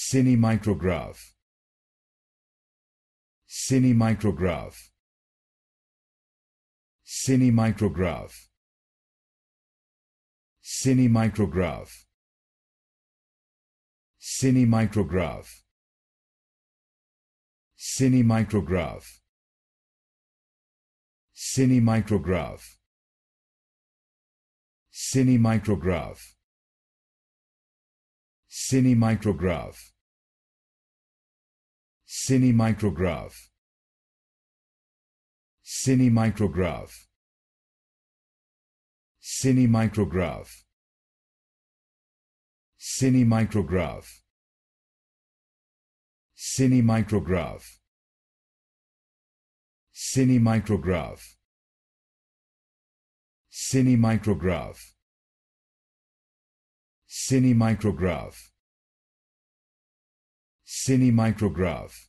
cinemicrograph cinemicrograph cinemicrograph cinemicrograph cinemicrograph cinemicrograph cinemicrograph cinemicrograph cinemicrograph cinemicrograph cinemicrograph cinemicrograph micrograph. Cine micrograph. Cine micrograph. Cine micrograph.